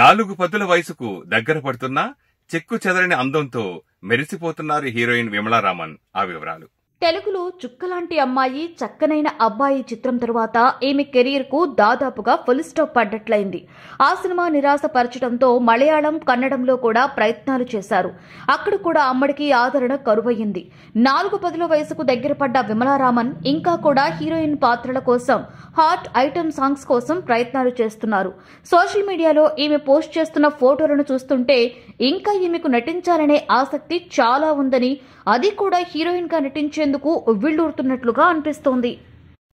నాలుగు పదుల వయసుకు దగ్గర పడుతున్నా చెక్కు చెదరని అందంతో మెరిసిపోతున్నారు హీరోయిన్ విమలారామన్ ఆ వివరాలు తెలుగులో చుక్కలాంటి అమ్మాయి చక్కనైన అబ్బాయి చిత్రం తరువాత ఈమె కెరీర్కు దాదాపుగా ఫుల్ స్టాప్ పడ్డట్లయింది ఆ సినిమా నిరాశపరచడంతో మలయాళం కన్నడంలో కూడా ప్రయత్నాలు చేశారు అక్కడ కూడా అమ్మడికి ఆదరణ కరువయ్యింది నాలుగు పదుల వయసుకు దగ్గర పడ్డ విమలారామన్ ఇంకా కూడా హీరోయిన్ పాత్రల కోసం హాట్ ఐటమ్ సాంగ్స్ కోసం ప్రయత్నాలు చేస్తున్నారు సోషల్ మీడియాలో ఈమె పోస్ట్ చేస్తున్న ఫోటోలను చూస్తుంటే ఇంకా ఈమెకు నటించాలనే ఆసక్తి చాలా ఉందని అది కూడా హీరోయిన్గా నటించే చేసేందుకు ఉవ్విళ్ళూరుతున్నట్లుగా అనిపిస్తోంది